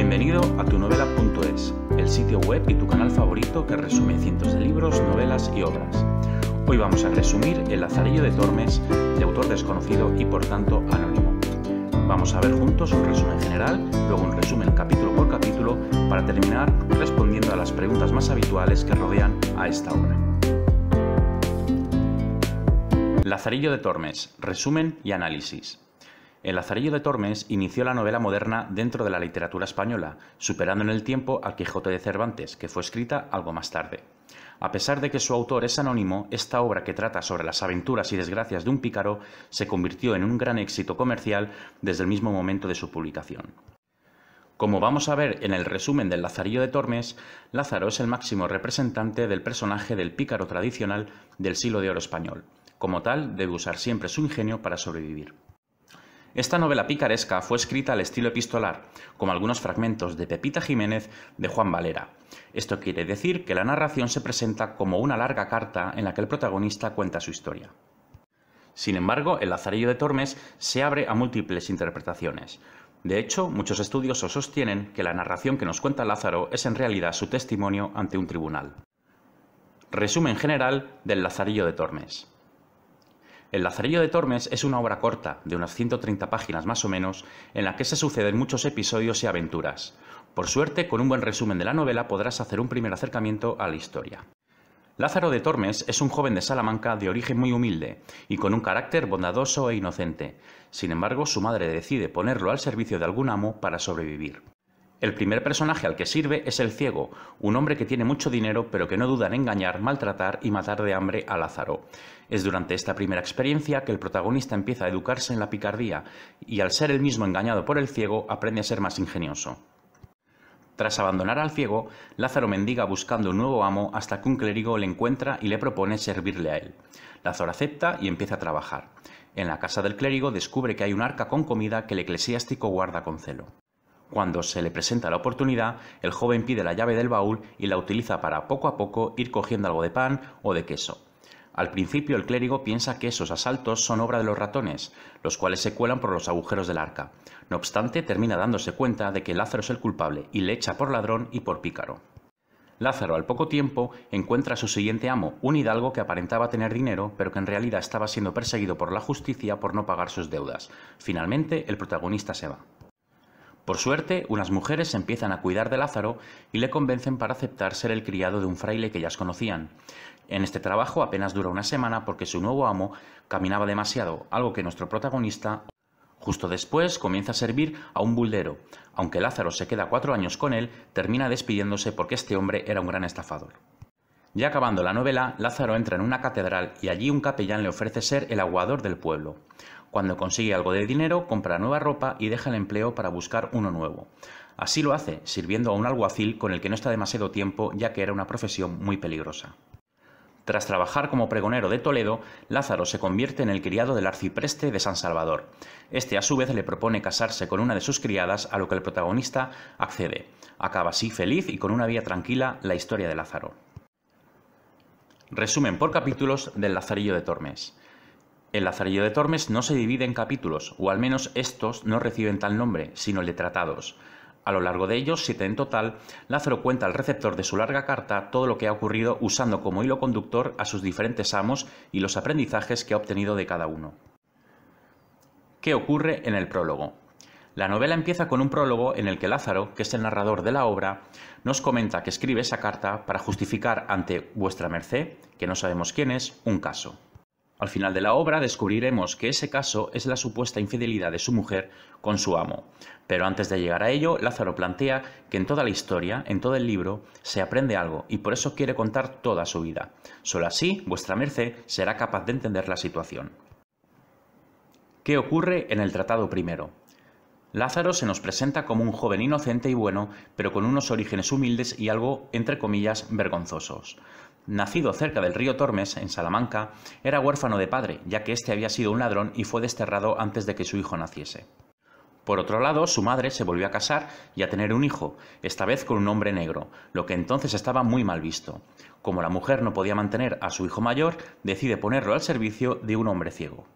Bienvenido a tunovela.es, el sitio web y tu canal favorito que resume cientos de libros, novelas y obras. Hoy vamos a resumir El Lazarillo de Tormes, de autor desconocido y por tanto anónimo. Vamos a ver juntos un resumen general, luego un resumen capítulo por capítulo, para terminar respondiendo a las preguntas más habituales que rodean a esta obra. Lazarillo de Tormes, resumen y análisis. El Lazarillo de Tormes inició la novela moderna dentro de la literatura española, superando en el tiempo al Quijote de Cervantes, que fue escrita algo más tarde. A pesar de que su autor es anónimo, esta obra que trata sobre las aventuras y desgracias de un pícaro se convirtió en un gran éxito comercial desde el mismo momento de su publicación. Como vamos a ver en el resumen del Lazarillo de Tormes, Lázaro es el máximo representante del personaje del pícaro tradicional del siglo de oro español. Como tal, debe usar siempre su ingenio para sobrevivir. Esta novela picaresca fue escrita al estilo epistolar, como algunos fragmentos de Pepita Jiménez de Juan Valera. Esto quiere decir que la narración se presenta como una larga carta en la que el protagonista cuenta su historia. Sin embargo, el Lazarillo de Tormes se abre a múltiples interpretaciones. De hecho, muchos estudiosos sostienen que la narración que nos cuenta Lázaro es en realidad su testimonio ante un tribunal. Resumen general del Lazarillo de Tormes. El Lazarillo de Tormes es una obra corta, de unas 130 páginas más o menos, en la que se suceden muchos episodios y aventuras. Por suerte, con un buen resumen de la novela podrás hacer un primer acercamiento a la historia. Lázaro de Tormes es un joven de Salamanca de origen muy humilde y con un carácter bondadoso e inocente. Sin embargo, su madre decide ponerlo al servicio de algún amo para sobrevivir. El primer personaje al que sirve es el ciego, un hombre que tiene mucho dinero pero que no duda en engañar, maltratar y matar de hambre a Lázaro. Es durante esta primera experiencia que el protagonista empieza a educarse en la picardía y al ser el mismo engañado por el ciego aprende a ser más ingenioso. Tras abandonar al ciego, Lázaro mendiga buscando un nuevo amo hasta que un clérigo le encuentra y le propone servirle a él. Lázaro acepta y empieza a trabajar. En la casa del clérigo descubre que hay un arca con comida que el eclesiástico guarda con celo. Cuando se le presenta la oportunidad, el joven pide la llave del baúl y la utiliza para poco a poco ir cogiendo algo de pan o de queso. Al principio el clérigo piensa que esos asaltos son obra de los ratones, los cuales se cuelan por los agujeros del arca. No obstante, termina dándose cuenta de que Lázaro es el culpable y le echa por ladrón y por pícaro. Lázaro al poco tiempo encuentra a su siguiente amo, un hidalgo que aparentaba tener dinero, pero que en realidad estaba siendo perseguido por la justicia por no pagar sus deudas. Finalmente, el protagonista se va. Por suerte, unas mujeres empiezan a cuidar de Lázaro y le convencen para aceptar ser el criado de un fraile que ellas conocían. En este trabajo apenas dura una semana porque su nuevo amo caminaba demasiado, algo que nuestro protagonista Justo después comienza a servir a un buldero. Aunque Lázaro se queda cuatro años con él, termina despidiéndose porque este hombre era un gran estafador. Ya acabando la novela, Lázaro entra en una catedral y allí un capellán le ofrece ser el aguador del pueblo. Cuando consigue algo de dinero, compra nueva ropa y deja el empleo para buscar uno nuevo. Así lo hace, sirviendo a un alguacil con el que no está demasiado tiempo ya que era una profesión muy peligrosa. Tras trabajar como pregonero de Toledo, Lázaro se convierte en el criado del arcipreste de San Salvador. Este a su vez le propone casarse con una de sus criadas, a lo que el protagonista accede. Acaba así feliz y con una vida tranquila la historia de Lázaro. Resumen por capítulos del Lazarillo de Tormes. El Lazarillo de Tormes no se divide en capítulos, o al menos estos no reciben tal nombre, sino el de tratados. A lo largo de ellos, siete en total, Lázaro cuenta al receptor de su larga carta todo lo que ha ocurrido usando como hilo conductor a sus diferentes amos y los aprendizajes que ha obtenido de cada uno. ¿Qué ocurre en el prólogo? La novela empieza con un prólogo en el que Lázaro, que es el narrador de la obra, nos comenta que escribe esa carta para justificar ante vuestra merced, que no sabemos quién es, un caso. Al final de la obra descubriremos que ese caso es la supuesta infidelidad de su mujer con su amo. Pero antes de llegar a ello, Lázaro plantea que en toda la historia, en todo el libro, se aprende algo y por eso quiere contar toda su vida. Solo así, vuestra merced será capaz de entender la situación. ¿Qué ocurre en el tratado primero? Lázaro se nos presenta como un joven inocente y bueno, pero con unos orígenes humildes y algo, entre comillas, vergonzosos. Nacido cerca del río Tormes, en Salamanca, era huérfano de padre, ya que éste había sido un ladrón y fue desterrado antes de que su hijo naciese. Por otro lado, su madre se volvió a casar y a tener un hijo, esta vez con un hombre negro, lo que entonces estaba muy mal visto. Como la mujer no podía mantener a su hijo mayor, decide ponerlo al servicio de un hombre ciego.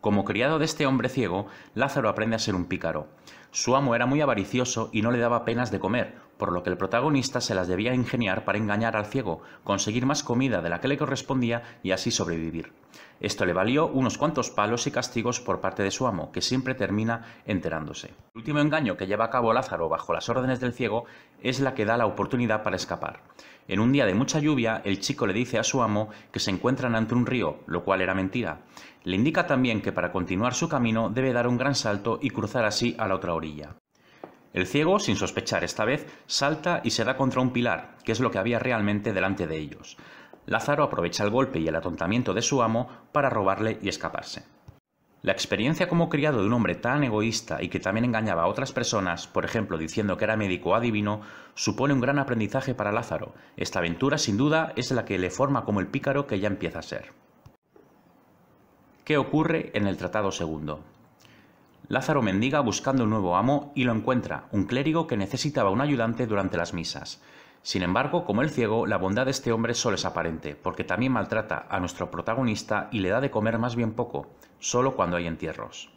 Como criado de este hombre ciego, Lázaro aprende a ser un pícaro. Su amo era muy avaricioso y no le daba penas de comer, por lo que el protagonista se las debía ingeniar para engañar al ciego, conseguir más comida de la que le correspondía y así sobrevivir. Esto le valió unos cuantos palos y castigos por parte de su amo, que siempre termina enterándose. El último engaño que lleva a cabo Lázaro bajo las órdenes del ciego es la que da la oportunidad para escapar. En un día de mucha lluvia, el chico le dice a su amo que se encuentran ante un río, lo cual era mentira. Le indica también que para continuar su camino debe dar un gran salto y cruzar así a la otra orilla. El ciego, sin sospechar esta vez, salta y se da contra un pilar, que es lo que había realmente delante de ellos. Lázaro aprovecha el golpe y el atontamiento de su amo para robarle y escaparse. La experiencia como criado de un hombre tan egoísta y que también engañaba a otras personas, por ejemplo diciendo que era médico adivino, supone un gran aprendizaje para Lázaro. Esta aventura, sin duda, es la que le forma como el pícaro que ya empieza a ser. ¿Qué ocurre en el Tratado Segundo? Lázaro mendiga buscando un nuevo amo y lo encuentra, un clérigo que necesitaba un ayudante durante las misas. Sin embargo, como el ciego, la bondad de este hombre solo es aparente, porque también maltrata a nuestro protagonista y le da de comer más bien poco, solo cuando hay entierros.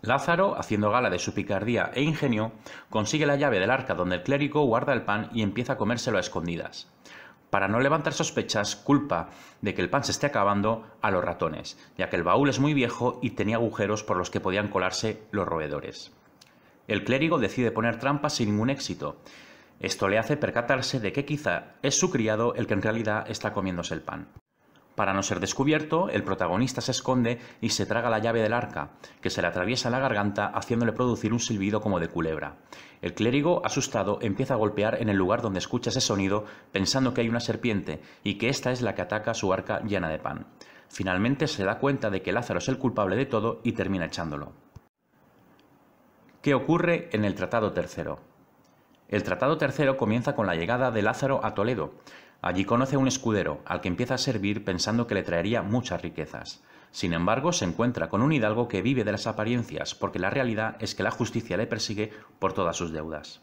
Lázaro, haciendo gala de su picardía e ingenio, consigue la llave del arca donde el clérigo guarda el pan y empieza a comérselo a escondidas para no levantar sospechas, culpa de que el pan se esté acabando a los ratones, ya que el baúl es muy viejo y tenía agujeros por los que podían colarse los roedores. El clérigo decide poner trampas sin ningún éxito. Esto le hace percatarse de que quizá es su criado el que en realidad está comiéndose el pan. Para no ser descubierto, el protagonista se esconde y se traga la llave del arca, que se le atraviesa la garganta haciéndole producir un silbido como de culebra. El clérigo, asustado, empieza a golpear en el lugar donde escucha ese sonido, pensando que hay una serpiente y que esta es la que ataca su arca llena de pan. Finalmente se da cuenta de que Lázaro es el culpable de todo y termina echándolo. ¿Qué ocurre en el Tratado Tercero? El Tratado Tercero comienza con la llegada de Lázaro a Toledo, Allí conoce a un escudero, al que empieza a servir pensando que le traería muchas riquezas. Sin embargo, se encuentra con un hidalgo que vive de las apariencias, porque la realidad es que la justicia le persigue por todas sus deudas.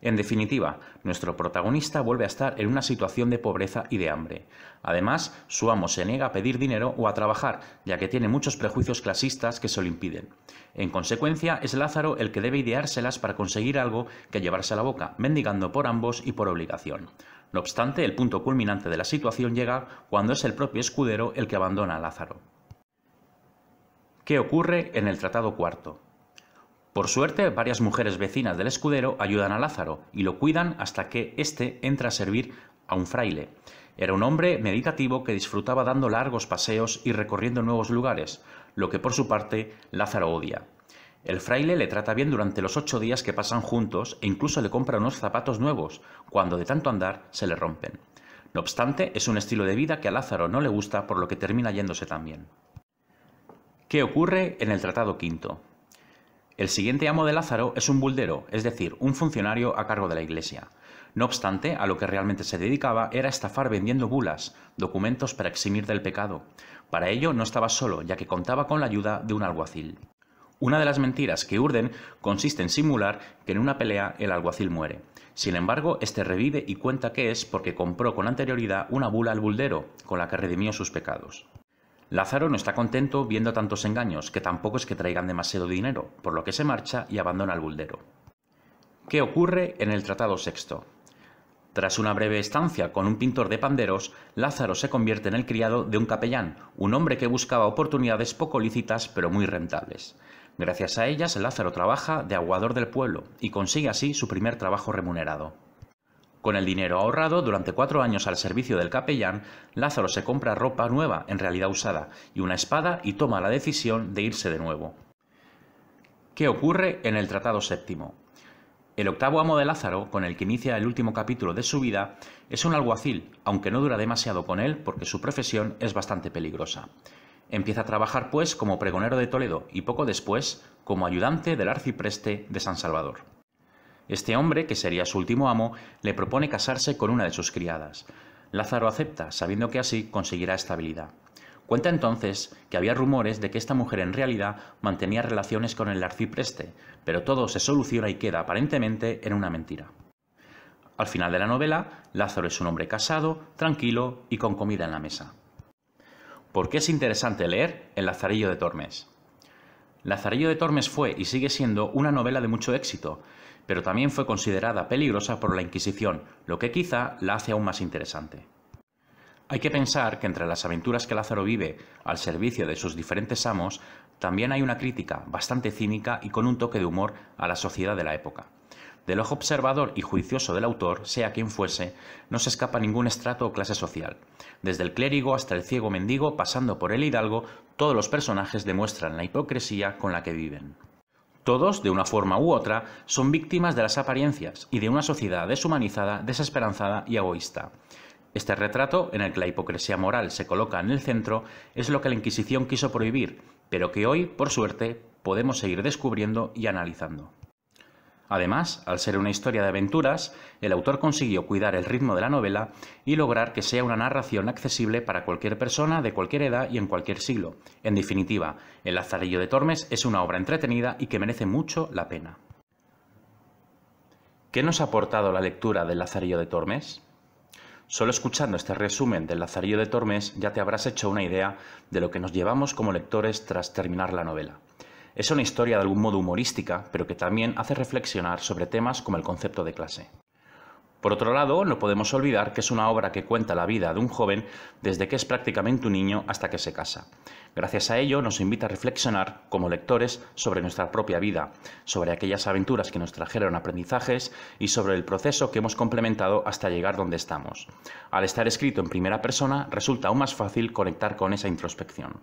En definitiva, nuestro protagonista vuelve a estar en una situación de pobreza y de hambre. Además, su amo se niega a pedir dinero o a trabajar, ya que tiene muchos prejuicios clasistas que se lo impiden. En consecuencia, es Lázaro el que debe ideárselas para conseguir algo que llevarse a la boca, mendigando por ambos y por obligación. No obstante, el punto culminante de la situación llega cuando es el propio escudero el que abandona a Lázaro. ¿Qué ocurre en el Tratado Cuarto? Por suerte, varias mujeres vecinas del escudero ayudan a Lázaro y lo cuidan hasta que éste entra a servir a un fraile. Era un hombre meditativo que disfrutaba dando largos paseos y recorriendo nuevos lugares, lo que por su parte Lázaro odia. El fraile le trata bien durante los ocho días que pasan juntos e incluso le compra unos zapatos nuevos, cuando de tanto andar se le rompen. No obstante, es un estilo de vida que a Lázaro no le gusta, por lo que termina yéndose también. ¿Qué ocurre en el Tratado Quinto? El siguiente amo de Lázaro es un buldero, es decir, un funcionario a cargo de la Iglesia. No obstante, a lo que realmente se dedicaba era estafar vendiendo bulas, documentos para eximir del pecado. Para ello no estaba solo, ya que contaba con la ayuda de un alguacil. Una de las mentiras que urden consiste en simular que en una pelea el alguacil muere. Sin embargo, este revive y cuenta que es porque compró con anterioridad una bula al buldero, con la que redimió sus pecados. Lázaro no está contento viendo tantos engaños, que tampoco es que traigan demasiado dinero, por lo que se marcha y abandona al buldero. ¿Qué ocurre en el Tratado Sexto? Tras una breve estancia con un pintor de panderos, Lázaro se convierte en el criado de un capellán, un hombre que buscaba oportunidades poco lícitas pero muy rentables. Gracias a ellas, Lázaro trabaja de aguador del pueblo y consigue así su primer trabajo remunerado. Con el dinero ahorrado durante cuatro años al servicio del capellán, Lázaro se compra ropa nueva, en realidad usada, y una espada y toma la decisión de irse de nuevo. ¿Qué ocurre en el Tratado Séptimo? El octavo amo de Lázaro, con el que inicia el último capítulo de su vida, es un alguacil, aunque no dura demasiado con él porque su profesión es bastante peligrosa. Empieza a trabajar pues como pregonero de Toledo y poco después como ayudante del arcipreste de San Salvador. Este hombre, que sería su último amo, le propone casarse con una de sus criadas. Lázaro acepta, sabiendo que así conseguirá estabilidad. Cuenta entonces que había rumores de que esta mujer en realidad mantenía relaciones con el arcipreste, pero todo se soluciona y queda aparentemente en una mentira. Al final de la novela, Lázaro es un hombre casado, tranquilo y con comida en la mesa. ¿Por qué es interesante leer El Lazarillo de Tormes? Lazarillo de Tormes fue y sigue siendo una novela de mucho éxito, pero también fue considerada peligrosa por la Inquisición, lo que quizá la hace aún más interesante. Hay que pensar que entre las aventuras que Lázaro vive al servicio de sus diferentes amos, también hay una crítica bastante cínica y con un toque de humor a la sociedad de la época. Del ojo observador y juicioso del autor, sea quien fuese, no se escapa ningún estrato o clase social. Desde el clérigo hasta el ciego mendigo, pasando por el hidalgo, todos los personajes demuestran la hipocresía con la que viven. Todos, de una forma u otra, son víctimas de las apariencias y de una sociedad deshumanizada, desesperanzada y egoísta. Este retrato, en el que la hipocresía moral se coloca en el centro, es lo que la Inquisición quiso prohibir, pero que hoy, por suerte, podemos seguir descubriendo y analizando. Además, al ser una historia de aventuras, el autor consiguió cuidar el ritmo de la novela y lograr que sea una narración accesible para cualquier persona de cualquier edad y en cualquier siglo. En definitiva, El Lazarillo de Tormes es una obra entretenida y que merece mucho la pena. ¿Qué nos ha aportado la lectura del Lazarillo de Tormes? Solo escuchando este resumen del Lazarillo de Tormes ya te habrás hecho una idea de lo que nos llevamos como lectores tras terminar la novela. Es una historia de algún modo humorística, pero que también hace reflexionar sobre temas como el concepto de clase. Por otro lado, no podemos olvidar que es una obra que cuenta la vida de un joven desde que es prácticamente un niño hasta que se casa. Gracias a ello nos invita a reflexionar, como lectores, sobre nuestra propia vida, sobre aquellas aventuras que nos trajeron aprendizajes y sobre el proceso que hemos complementado hasta llegar donde estamos. Al estar escrito en primera persona, resulta aún más fácil conectar con esa introspección.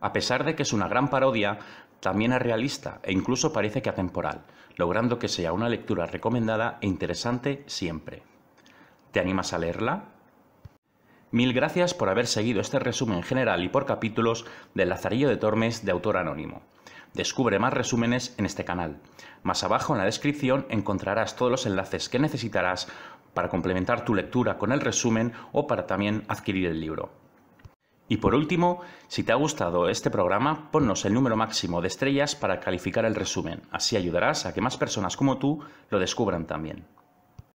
A pesar de que es una gran parodia, también es realista e incluso parece que atemporal, logrando que sea una lectura recomendada e interesante siempre. ¿Te animas a leerla? Mil gracias por haber seguido este resumen general y por capítulos del Lazarillo de Tormes de autor anónimo. Descubre más resúmenes en este canal. Más abajo en la descripción encontrarás todos los enlaces que necesitarás para complementar tu lectura con el resumen o para también adquirir el libro. Y por último, si te ha gustado este programa, ponnos el número máximo de estrellas para calificar el resumen. Así ayudarás a que más personas como tú lo descubran también.